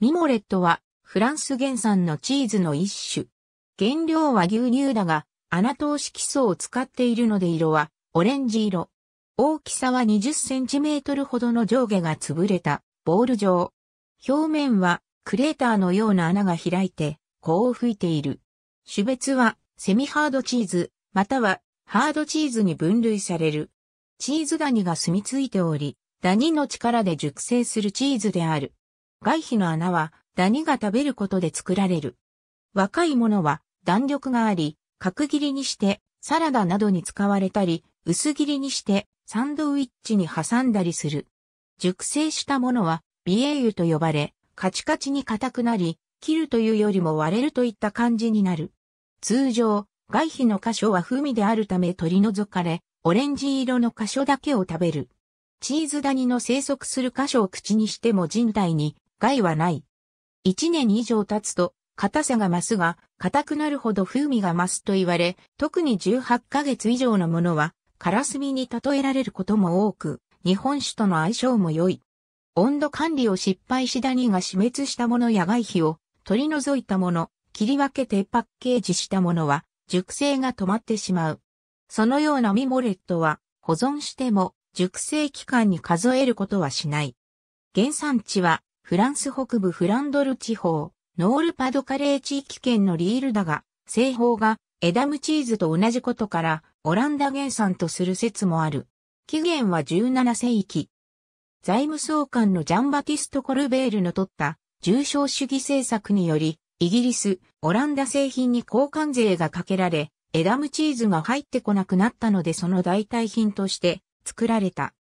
ミモレットはフランス原産のチーズの一種。原料は牛乳だが、穴し基礎を使っているので色はオレンジ色。大きさは20センチメートルほどの上下が潰れたボール状。表面はクレーターのような穴が開いて、こう吹いている。種別はセミハードチーズ、またはハードチーズに分類される。チーズダニが住み着いており、ダニの力で熟成するチーズである。外皮の穴はダニが食べることで作られる。若いものは弾力があり、角切りにしてサラダなどに使われたり、薄切りにしてサンドウィッチに挟んだりする。熟成したものは美栄油と呼ばれ、カチカチに硬くなり、切るというよりも割れるといった感じになる。通常、外皮の箇所は風味であるため取り除かれ、オレンジ色の箇所だけを食べる。チーズダニの生息する箇所を口にしても人体に害はない。一年以上経つと、硬さが増すが、硬くなるほど風味が増すと言われ、特に18ヶ月以上のものは、カラスミに例えられることも多く、日本酒との相性も良い。温度管理を失敗しダニが死滅したものや外皮を取り除いたもの、切り分けてパッケージしたものは、熟成が止まってしまう。そのようなミモレットは、保存しても、熟成期間に数えることはしない。原産地は、フランス北部フランドル地方、ノールパドカレー地域圏のリールだが、製法がエダムチーズと同じことから、オランダ原産とする説もある。起源は17世紀。財務総監のジャンバティスト・コルベールの取った重商主義政策により、イギリス、オランダ製品に交換税がかけられ、エダムチーズが入ってこなくなったのでその代替品として作られた。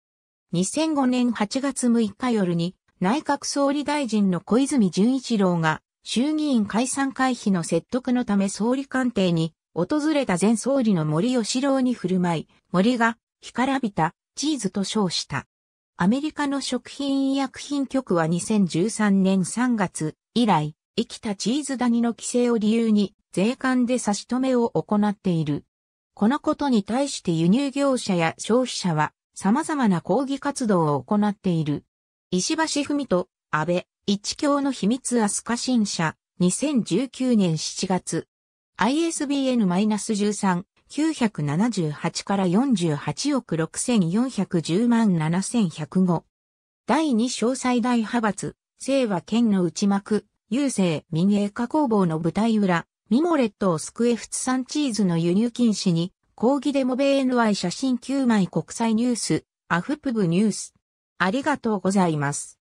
2005年8月6日夜に内閣総理大臣の小泉純一郎が、衆議院解散回避の説得のため総理官邸に、訪れた前総理の森吉郎に振る舞い、森が、干からびた、チーズと称した。アメリカの食品医薬品局は2013年3月以来、生きたチーズダニの規制を理由に、税関で差し止めを行っている。このことに対して輸入業者や消費者は様々な抗議活動を行っている。石橋文と安倍、一教の秘密アスカ新社、2019年7月。ISBN-13、978から48億6410万7105。第2小最大派閥、清和県の内幕、郵政民営化工房の舞台裏、ミモレットを救え仏産チーズの輸入禁止に、抗議デモ BNY 写真9枚国際ニュース、アフプブニュース。ありがとうございます。